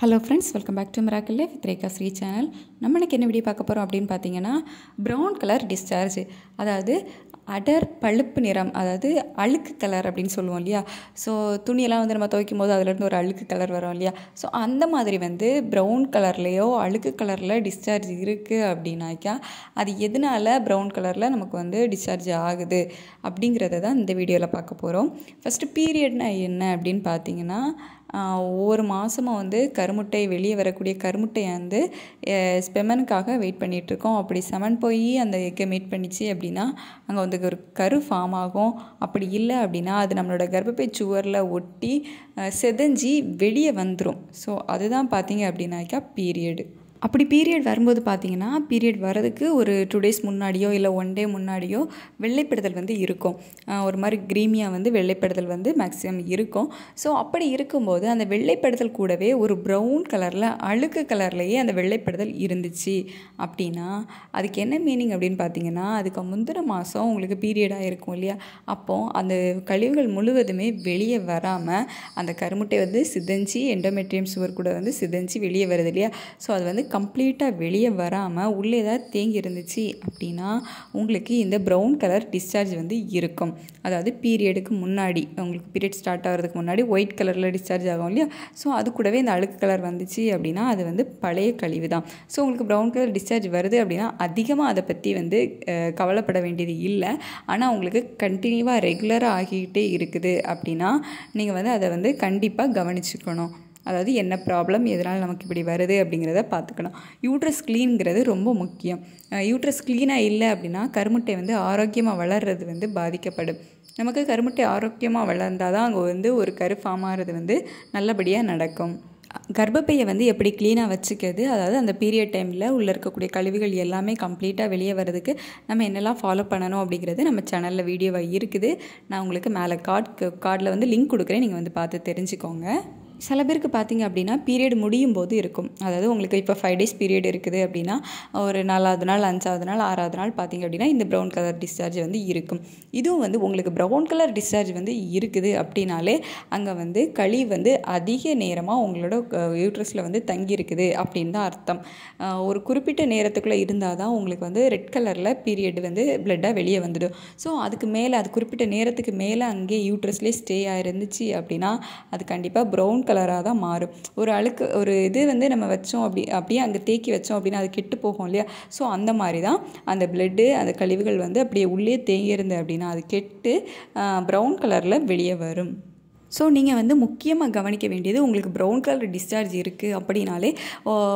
hello friends welcome back to miracle with Rekha Sri channel நம்ம எனக்கு என்ன வீடியோ பார்க்க போகிறோம் அப்படின்னு பார்த்தீங்கன்னா ப்ரௌன் கலர் டிஸ்சார்ஜ் அதாவது அடர் பழுப்பு நிறம் அதாவது அழுக்கு கலர் அப்படின்னு சொல்லுவோம் இல்லையா ஸோ துணியெல்லாம் வந்து நம்ம துவைக்கும் போது அதுலேருந்து ஒரு அழுக்கு கலர் வரும் இல்லையா ஸோ அந்த மாதிரி வந்து ப்ரௌன் கலர்லேயோ அழுக்கு கலரில் டிஸ்சார்ஜ் இருக்குது அப்படின்னாக்கா அது எதனால் ப்ரௌன் கலரில் நமக்கு வந்து டிஸ்சார்ஜ் ஆகுது அப்படிங்கிறத தான் இந்த வீடியோவில் பார்க்க போகிறோம் ஃபஸ்ட்டு பீரியட்னா என்ன அப்படின்னு பார்த்தீங்கன்னா ஒவ்வொரு மாதமும் வந்து கருமுட்டை வெளியே வரக்கூடிய கருமுட்டையை வந்து ஸ்பெமனுக்காக வெயிட் பண்ணிகிட்ருக்கோம் அப்படி செமன் போய் அந்த எக்கை மீட் பண்ணிச்சு அப்படின்னா அங்கே வந்து ஒரு கரு ஃபார்ம் ஆகும் அப்படி இல்லை அப்படின்னா அது நம்மளோட கர்ப்பப்பை சுவரில் ஒட்டி செதஞ்சி வெளியே வந்துடும் ஸோ அதுதான் பார்த்தீங்க அப்படின்னாக்கா பீரியடு அப்படி பீரியட் வரும்போது பார்த்திங்கன்னா பீரியட் வரதுக்கு ஒரு டூ டேஸ் முன்னாடியோ இல்லை ஒன் டே முன்னாடியோ வெள்ளைப்படுதல் வந்து இருக்கும் ஒரு மாதிரி க்ரீமியாக வந்து வெள்ளைப்படுதல் வந்து மேக்ஸிமம் இருக்கும் ஸோ அப்படி இருக்கும்போது அந்த வெள்ளைப்படுதல் கூடவே ஒரு ப்ரௌன் கலரில் அழுக்கு கலர்லேயே அந்த வெள்ளைப்படுதல் இருந்துச்சு அப்படின்னா அதுக்கு என்ன மீனிங் அப்படின்னு பார்த்தீங்கன்னா அதுக்கு முந்தின மாதம் உங்களுக்கு பீரியடாக இருக்கும் இல்லையா அப்போது அந்த கழிவுகள் முழுவதுமே வெளியே வராமல் அந்த கருமுட்டை வந்து சிதஞ்சு எண்டோமெட்ரியம் சுவர் கூட வந்து சிதஞ்சு வெளியே வருது இல்லையா ஸோ அது வந்து கம்ப்ளீட்டாக வெளியே வராமல் உள்ளே ஏதாவது தேங்கி இருந்துச்சு அப்படின்னா உங்களுக்கு இந்த ப்ரௌன் கலர் டிஸ்சார்ஜ் வந்து இருக்கும் அதாவது பீரியடுக்கு முன்னாடி உங்களுக்கு பீரியட் ஸ்டார்ட் ஆகிறதுக்கு முன்னாடி ஒயிட் கலரில் டிஸ்சார்ஜ் ஆகும் இல்லையா ஸோ அது கூடவே இந்த அழுக்கு கலர் வந்துச்சு அப்படின்னா அது வந்து பழைய கழிவு தான் ஸோ உங்களுக்கு ப்ரௌன் கலர் டிஸ்சார்ஜ் வருது அப்படின்னா அதிகமாக அதை பற்றி வந்து கவலைப்பட வேண்டியது இல்லை ஆனால் உங்களுக்கு கண்டினியூவாக ரெகுலராக ஆகிக்கிட்டே இருக்குது அப்படின்னா நீங்கள் வந்து அதை வந்து கண்டிப்பாக கவனிச்சுக்கணும் அதாவது என்ன ப்ராப்ளம் எதனால் நமக்கு இப்படி வருது அப்படிங்கிறத பார்த்துக்கணும் யூட்ரஸ் க்ளீனுங்கிறது ரொம்ப முக்கியம் யூட்ரஸ் க்ளீனாக இல்லை அப்படின்னா கருமுட்டை வந்து ஆரோக்கியமாக வளர்கிறது வந்து பாதிக்கப்படும் நமக்கு கருமுட்டை ஆரோக்கியமாக வளர்ந்தால் தான் அங்கே வந்து ஒரு கரு ஆகிறது வந்து நல்லபடியாக நடக்கும் கர்ப்பப்பையை வந்து எப்படி க்ளீனாக வச்சுக்கிறது அதாவது அந்த பீரியட் டைமில் உள்ளே இருக்கக்கூடிய கழிவுகள் எல்லாமே கம்ப்ளீட்டாக வெளியே வர்றதுக்கு நம்ம என்னெல்லாம் ஃபாலோ பண்ணணும் அப்படிங்கிறது நம்ம சேனலில் வீடியோவாக இருக்குது நான் உங்களுக்கு மேலே கார்ட் கார்டில் வந்து லிங்க் கொடுக்குறேன் நீங்கள் வந்து பார்த்து தெரிஞ்சுக்கோங்க சில பேருக்கு பார்த்திங்க அப்படின்னா பீரியட் முடியும் போது இருக்கும் அதாவது உங்களுக்கு இப்போ ஃபைவ் டேஸ் பீரியட் இருக்குது அப்படின்னா ஒரு நாலாவது நாள் அஞ்சாவது நாள் ஆறாவது நாள் பார்த்திங்க அப்படின்னா இந்த ப்ரௌன் கலர் டிஸ்சார்ஜ் வந்து இருக்கும் இதுவும் வந்து உங்களுக்கு ப்ரௌன் கலர் டிஸ்சார்ஜ் வந்து இருக்குது அப்படின்னாலே அங்கே வந்து களி வந்து அதிக நேரமாக உங்களோட யூட்ரஸில் வந்து தங்கியிருக்குது அப்படின் அப்படின்னு தான் அர்த்தம் ஒரு குறிப்பிட்ட நேரத்துக்குள்ளே இருந்தால் தான் உங்களுக்கு வந்து ரெட் கலரில் பீரியட் வந்து பிளட்டாக வெளியே வந்துடும் ஸோ அதுக்கு மேலே அது குறிப்பிட்ட நேரத்துக்கு மேலே அங்கேயே யூட்ரஸ்லேயே ஸ்டே ஆகிருந்துச்சு அப்படின்னா அது கண்டிப்பாக ப்ரௌன் கலராக தான் மாறும் ஒரு அழுக்கு ஒரு இது வந்து நம்ம வச்சோம் அப்படி அப்படியே அங்கே தேக்கி வச்சோம் அப்படின்னா அது கெட்டு போகும் இல்லையா ஸோ அந்த மாதிரி தான் அந்த பிளட்டு அந்த கழிவுகள் வந்து அப்படியே உள்ளே தேங்கியிருந்தேன் அப்படின்னா அது கெட்டு ப்ரௌன் கலரில் வெளியே வரும் ஸோ நீங்கள் வந்து முக்கியமாக கவனிக்க வேண்டியது உங்களுக்கு ப்ரௌன் கலர் டிஸ்சார்ஜ் இருக்குது அப்படின்னாலே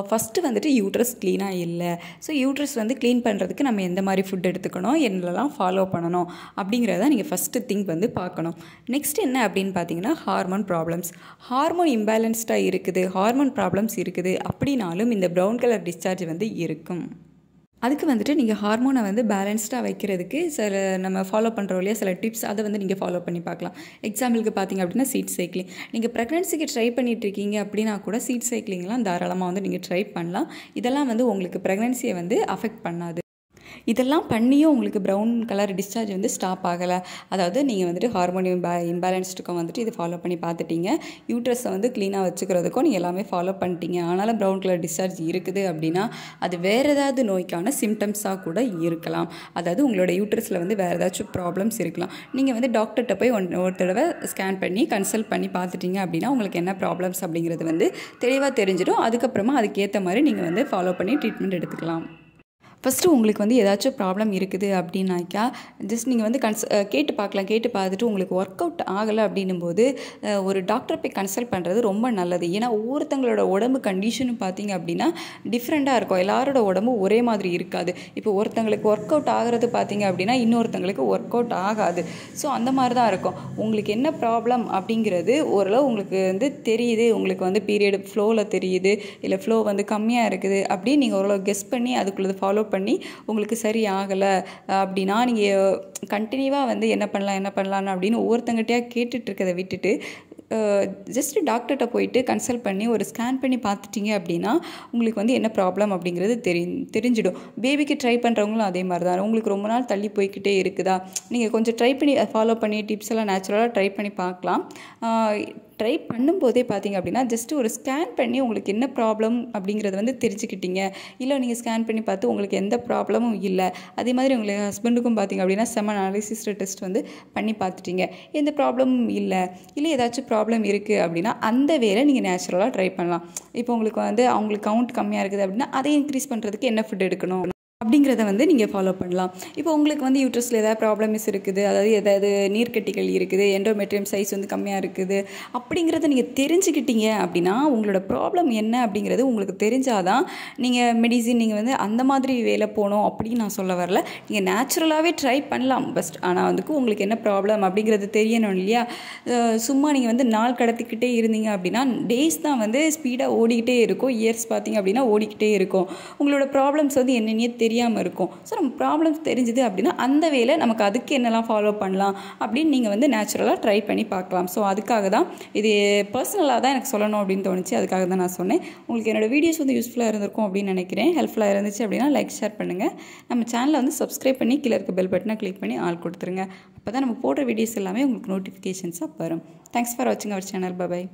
ஃபஸ்ட்டு வந்துட்டு யூட்ரஸ் க்ளீனாக இல்லை ஸோ யூட்ரஸ் வந்து க்ளீன் பண்ணுறதுக்கு நம்ம எந்த மாதிரி ஃபுட் எடுத்துக்கணும் என்னெல்லாம் ஃபாலோ பண்ணணும் அப்படிங்கிறத நீங்கள் ஃபஸ்ட்டு திங்க் வந்து பார்க்கணும் நெக்ஸ்ட் என்ன அப்படின்னு பார்த்தீங்கன்னா ஹார்மோன் ப்ராப்ளம்ஸ் ஹார்மோன் இம்பேலன்ஸ்டாக இருக்குது ஹார்மோன் ப்ராப்ளம்ஸ் இருக்குது அப்படின்னாலும் இந்த ப்ரௌன் கலர் டிஸ்சார்ஜ் வந்து இருக்கும் அதுக்கு வந்துட்டு நீங்கள் ஹார்மோனை வந்து பேலன்ஸ்டாக வைக்கிறதுக்கு சில நம்ம ஃபாலோ பண்ணுறோம் இல்லையா சில டிப்ஸ் அதை வந்து நீங்கள் ஃபாலோ பண்ணி பார்க்கலாம் எக்ஸாம்பிளுக்கு பார்த்தீங்க அப்படின்னா சீட் சைக்கிளிங் நீங்கள் ப்ரெக்னென்சிக்கு ட்ரை பண்ணிகிட்ருக்கீங்க அப்படின்னா கூட சீட் சைக்கிளிங்லாம் தாராளமாக வந்து நீங்கள் ட்ரை பண்ணலாம் இதெல்லாம் வந்து உங்களுக்கு ப்ரெக்னென்சியை வந்து அஃபெக்ட் பண்ணாது இதெல்லாம் பண்ணியும் உங்களுக்கு ப்ரௌன் கலர் டிஸ்சார்ஜ் வந்து ஸ்டாப் ஆகலை அதாவது நீங்கள் வந்துட்டு ஹார்மோனியம் பே இம்பேலன்ஸ்டுக்கும் வந்துட்டு இது ஃபாலோ பண்ணி பார்த்துட்டீங்க யூட்ரஸை வந்து க்ளீனாக வச்சுக்கிறதுக்கும் நீங்கள் எல்லாமே ஃபாலோ பண்ணிட்டீங்க ஆனாலும் ப்ரௌன் கலர் டிஸ்சார்ஜ் இருக்குது அப்படின்னா அது வேறு ஏதாவது நோய்க்கான சிம்டம்ஸாக கூட இருக்கலாம் அதாவது உங்களோட யூட்ரஸில் வந்து வேறு ஏதாச்சும் ப்ராப்ளம்ஸ் இருக்கலாம் நீங்கள் வந்து டாக்டர்கிட்ட போய் ஒன் ஒரு தடவை ஸ்கேன் பண்ணி கன்சல்ட் பண்ணி பார்த்துட்டிங்க அப்படின்னா உங்களுக்கு என்ன ப்ராப்ளம்ஸ் அப்படிங்கிறது வந்து தெளிவாக தெரிஞ்சிடும் அதுக்கப்புறமா அதுக்கேற்ற மாதிரி நீங்கள் வந்து ஃபாலோ பண்ணி ட்ரீட்மெண்ட் எடுத்துக்கலாம் ஃபஸ்ட்டு உங்களுக்கு வந்து ஏதாச்சும் ப்ராப்ளம் இருக்குது அப்படின்னாக்கா ஜஸ்ட் நீங்கள் வந்து கன்ஸ் கேட்டு பார்க்கலாம் கேட்டு பார்த்துட்டு உங்களுக்கு ஒர்க் அவுட் ஆகலை அப்படின்னும் போது ஒரு டாக்டர் போய் கன்சல்ட் பண்ணுறது ரொம்ப நல்லது ஏன்னா ஒவ்வொருத்தங்களோட உடம்பு கண்டிஷனும் பார்த்தீங்க அப்படின்னா டிஃப்ரெண்ட்டாக இருக்கும் எல்லாரோட உடம்பு ஒரே மாதிரி இருக்காது இப்போ ஒருத்தங்களுக்கு ஒர்க் அவுட் ஆகிறது பார்த்தீங்க அப்படின்னா இன்னொருத்தங்களுக்கு ஒர்க் அவுட் ஆகாது ஸோ அந்த மாதிரி தான் இருக்கும் உங்களுக்கு என்ன ப்ராப்ளம் அப்படிங்கிறது ஓரளவு உங்களுக்கு வந்து தெரியுது உங்களுக்கு வந்து பீரியட் ஃப்ளோவில் தெரியுது இல்லை ஃப்ளோ வந்து கம்மியாக இருக்குது அப்படின்னு நீங்கள் ஓரளவு கெஸ் பண்ணி அதுக்குள்ளே ஃபாலோ பண்ணி உங்களுக்கு சரி ஆகலை அப்படின்னா நீங்கள் கண்டினியூவாக வந்து என்ன பண்ணலாம் என்ன பண்ணலாம்னு அப்படின்னு ஒவ்வொருத்தங்கிட்டையாக கேட்டுட்ருக்கதை விட்டுட்டு ஜஸ்ட்டு டாக்டர்கிட்ட போயிட்டு கன்சல்ட் பண்ணி ஒரு ஸ்கேன் பண்ணி பார்த்துட்டிங்க அப்படின்னா உங்களுக்கு வந்து என்ன ப்ராப்ளம் அப்படிங்கிறது தெரி தெரிஞ்சிடும் பேபிக்கு ட்ரை பண்ணுறவங்களும் அதே மாதிரி தான் உங்களுக்கு ரொம்ப நாள் தள்ளி போய்கிட்டே இருக்குதா நீங்கள் கொஞ்சம் ட்ரை பண்ணி ஃபாலோ பண்ணி டிப்ஸ் எல்லாம் நேச்சுரலாக ட்ரை பண்ணி பார்க்கலாம் ட்ரை பண்ணும்போதே பார்த்தீங்க அப்படின்னா ஜஸ்ட் ஒரு ஸ்கேன் பண்ணி உங்களுக்கு என்ன ப்ராப்ளம் அப்படிங்கிறத வந்து தெரிஞ்சுக்கிட்டீங்க இல்லை நீங்கள் ஸ்கேன் பண்ணி பார்த்து உங்களுக்கு எந்த ப்ராப்ளமும் இல்லை அதே மாதிரி உங்களுக்கு ஹஸ்பண்டுக்கும் பார்த்திங்க அப்படின்னா செம அனாலிசிஸ் டெஸ்ட் வந்து பண்ணி பார்த்துட்டீங்க எந்த ப்ராப்ளமும் இல்லை இல்லை ஏதாச்சும் ப்ராப்ளம் இருக்குது அப்படின்னா அந்த வேலை நீங்கள் நேச்சுரலாக ட்ரை பண்ணலாம் இப்போ உங்களுக்கு வந்து அவங்களுக்கு கவுண்ட் கம்மியாக இருக்குது அப்படின்னா அதை இன்க்ரீஸ் பண்ணுறதுக்கு என்ன ஃபுட் எடுக்கணும் அப்படிங்கிறத வந்து நீங்கள் ஃபாலோ பண்ணலாம் இப்போ உங்களுக்கு வந்து யூட்ரஸில் ஏதாவது ப்ராப்ளம்ஸ் இருக்குது அதாவது ஏதாவது நீர்க்கட்டிகள் இருக்குது எண்டோமெட்ரியம் சைஸ் வந்து கம்மியாக இருக்குது அப்படிங்கிறத நீங்கள் தெரிஞ்சுக்கிட்டீங்க அப்படின்னா உங்களோட ப்ராப்ளம் என்ன அப்படிங்கிறது உங்களுக்கு தெரிஞ்சால் தான் நீங்கள் மெடிசின் நீங்கள் வந்து அந்த மாதிரி வேலை போகணும் அப்படின்னு நான் சொல்ல வரல நீங்கள் நேச்சுரலாகவே ட்ரை பண்ணலாம் பஸ்ட் ஆனால் வந்துக்கு உங்களுக்கு என்ன ப்ராப்ளம் அப்படிங்கிறது தெரியணும் இல்லையா சும்மா நீங்கள் வந்து நாள் கடத்திக்கிட்டே இருந்தீங்க அப்படின்னா டேஸ் தான் வந்து ஸ்பீடாக ஓடிக்கிட்டே இருக்கும் இயர்ஸ் பார்த்தீங்க அப்படின்னா ஓடிக்கிட்டே இருக்கும் உங்களோட ப்ராப்ளம்ஸ் வந்து என்னென்ன தெரியும் தெரியாமல் இருக்கும் ஸோ நம்ம ப்ராப்ளம்ஸ் தெரிஞ்சுது அப்படின்னா அந்த வேலை நமக்கு அதுக்கு என்னெல்லாம் ஃபாலோ பண்ணலாம் அப்படின்னு நீங்கள் வந்து நேச்சுரலாக ட்ரை பண்ணி பார்க்கலாம் ஸோ அதுக்காக தான் இது பர்சனலாக தான் எனக்கு சொல்லணும் அப்படின்னு தோணுச்சு அதுக்காக தான் நான் சொன்னேன் உங்களுக்கு என்னோடய வீடியோஸ் வந்து யூஸ்ஃபுல்லாக இருந்திருக்கும் அப்படின்னு நினைக்கிறேன் ஹெல்ப்ஃபுல்லாக இருந்துச்சு அப்படின்னா லைக் ஷேர் பண்ணுங்கள் நம்ம சேனலை வந்து சப்ஸ்கிரைப் பண்ணி கீழே இருக்க பெல் பட்டனை கிளிக் பண்ணி ஆள் கொடுத்துருங்க அப்போ தான் நம்ம போடுற வீடியோஸ் எல்லாமே உங்களுக்கு நோட்டிஃபிகேஷன்ஸாக வரும் தேங்க்ஸ் ஃபார் வாட்சிங் அவர் சேனல் பபாய்